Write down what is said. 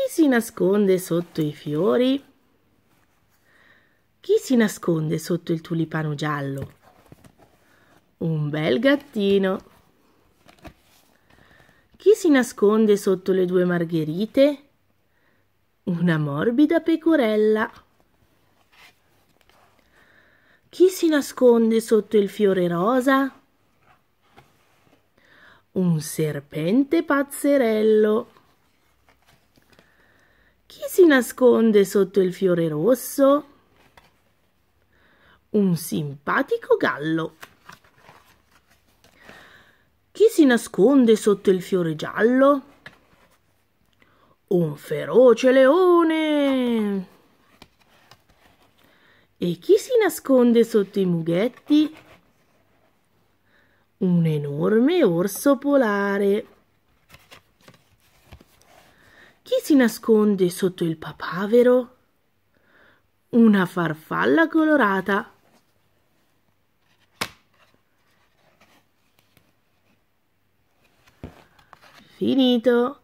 Chi si nasconde sotto i fiori? Chi si nasconde sotto il tulipano giallo? Un bel gattino. Chi si nasconde sotto le due margherite? Una morbida pecorella. Chi si nasconde sotto il fiore rosa? Un serpente pazzerello nasconde sotto il fiore rosso? Un simpatico gallo. Chi si nasconde sotto il fiore giallo? Un feroce leone. E chi si nasconde sotto i mughetti? Un enorme orso polare si nasconde sotto il papavero? Una farfalla colorata. Finito.